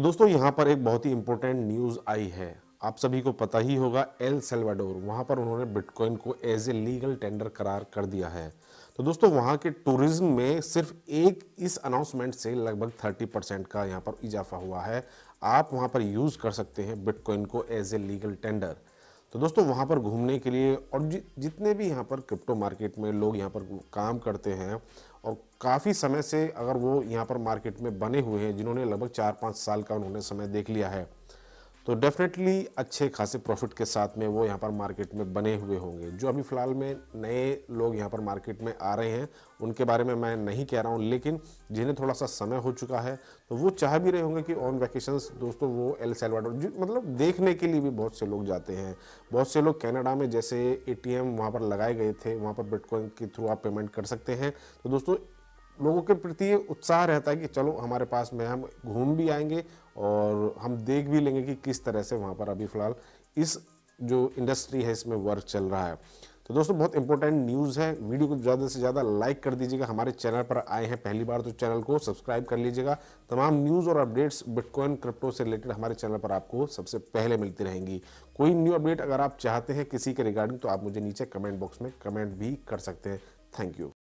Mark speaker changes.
Speaker 1: तो दोस्तों यहाँ पर एक बहुत ही इंपॉर्टेंट न्यूज़ आई है आप सभी को पता ही होगा एल सेल्वाडोर वहाँ पर उन्होंने बिटकॉइन को एज ए लीगल टेंडर करार कर दिया है तो दोस्तों वहाँ के टूरिज्म में सिर्फ एक इस अनाउंसमेंट से लगभग 30 परसेंट का यहाँ पर इजाफा हुआ है आप वहाँ पर यूज़ कर सकते हैं बिटकॉइन को एज ए लीगल टेंडर तो दोस्तों वहाँ पर घूमने के लिए और जि, जितने भी यहाँ पर क्रिप्टो मार्केट में लोग यहाँ पर काम करते हैं और काफ़ी समय से अगर वो यहाँ पर मार्केट में बने हुए हैं जिन्होंने लगभग चार पाँच साल का उन्होंने समय देख लिया है तो डेफिनेटली अच्छे खासे प्रॉफिट के साथ में वो यहाँ पर मार्केट में बने हुए होंगे जो अभी फ़िलहाल में नए लोग यहाँ पर मार्केट में आ रहे हैं उनके बारे में मैं नहीं कह रहा हूँ लेकिन जिन्हें थोड़ा सा समय हो चुका है तो वो चाह भी रहे होंगे कि ऑन वैकेशंस दोस्तों वो एल सेलवाडोर मतलब देखने के लिए भी बहुत से लोग जाते हैं बहुत से लोग कैनेडा में जैसे ए टी वहाँ पर लगाए गए थे वहाँ पर बिटकॉइन के थ्रू आप पेमेंट कर सकते हैं तो दोस्तों लोगों के प्रति उत्साह रहता है कि चलो हमारे पास में हम घूम भी आएंगे और हम देख भी लेंगे कि किस तरह से वहाँ पर अभी फ़िलहाल इस जो इंडस्ट्री है इसमें वर्क चल रहा है तो दोस्तों बहुत इंपॉर्टेंट न्यूज़ है वीडियो को ज़्यादा से ज़्यादा लाइक कर दीजिएगा हमारे चैनल पर आए हैं पहली बार तो चैनल को सब्सक्राइब कर लीजिएगा तमाम न्यूज़ और अपडेट्स बिटकॉइन क्रिप्टो से रिलेटेड हमारे चैनल पर आपको सबसे पहले मिलती रहेंगी कोई न्यू अपडेट अगर आप चाहते हैं किसी के रिगार्डिंग तो आप मुझे नीचे कमेंट बॉक्स में कमेंट भी कर सकते हैं थैंक यू